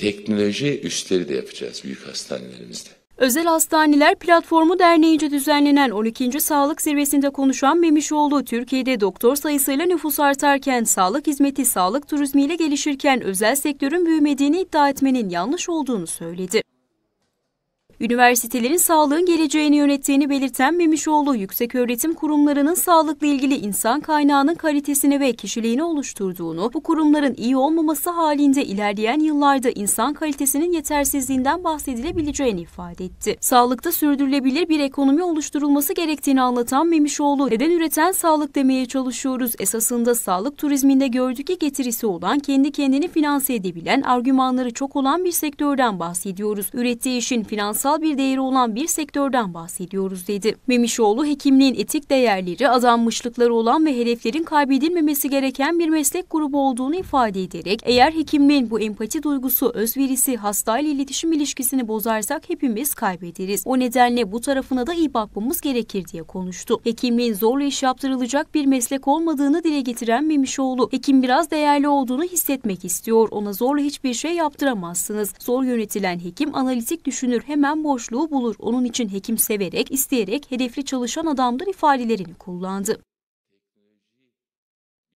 teknoloji üstleri de yapacağız büyük hastanelerimizde. Özel Hastaneler Platformu Derneği'nce düzenlenen 12. Sağlık Zirvesi'nde konuşan Memişoğlu, Türkiye'de doktor sayısıyla nüfus artarken, sağlık hizmeti sağlık turizmiyle gelişirken özel sektörün büyümediğini iddia etmenin yanlış olduğunu söyledi. Üniversitelerin sağlığın geleceğini yönettiğini belirten Memişoğlu, yükseköğretim kurumlarının sağlıkla ilgili insan kaynağının kalitesini ve kişiliğini oluşturduğunu, bu kurumların iyi olmaması halinde ilerleyen yıllarda insan kalitesinin yetersizliğinden bahsedilebileceğini ifade etti. Sağlıkta sürdürülebilir bir ekonomi oluşturulması gerektiğini anlatan Memişoğlu, neden üreten sağlık demeye çalışıyoruz? Esasında sağlık turizminde gördük ki getirisi olan, kendi kendini finanse edebilen, argümanları çok olan bir sektörden bahsediyoruz. Ürettiği işin finansal toplumsal bir değeri olan bir sektörden bahsediyoruz dedi. Memişoğlu hekimliğin etik değerleri, azanmışlıkları olan ve hedeflerin kaybedilmemesi gereken bir meslek grubu olduğunu ifade ederek eğer hekimliğin bu empati duygusu, özverisi, hastayla iletişim ilişkisini bozarsak hepimiz kaybederiz. O nedenle bu tarafına da iyi bakmamız gerekir diye konuştu. Hekimliğin zorla iş yaptırılacak bir meslek olmadığını dile getiren Memişoğlu, hekim biraz değerli olduğunu hissetmek istiyor. Ona zorla hiçbir şey yaptıramazsınız. Zor yönetilen hekim analitik düşünür hemen boşluğu bulur. Onun için hekim severek, isteyerek hedefli çalışan adamdır ifadelerini kullandı.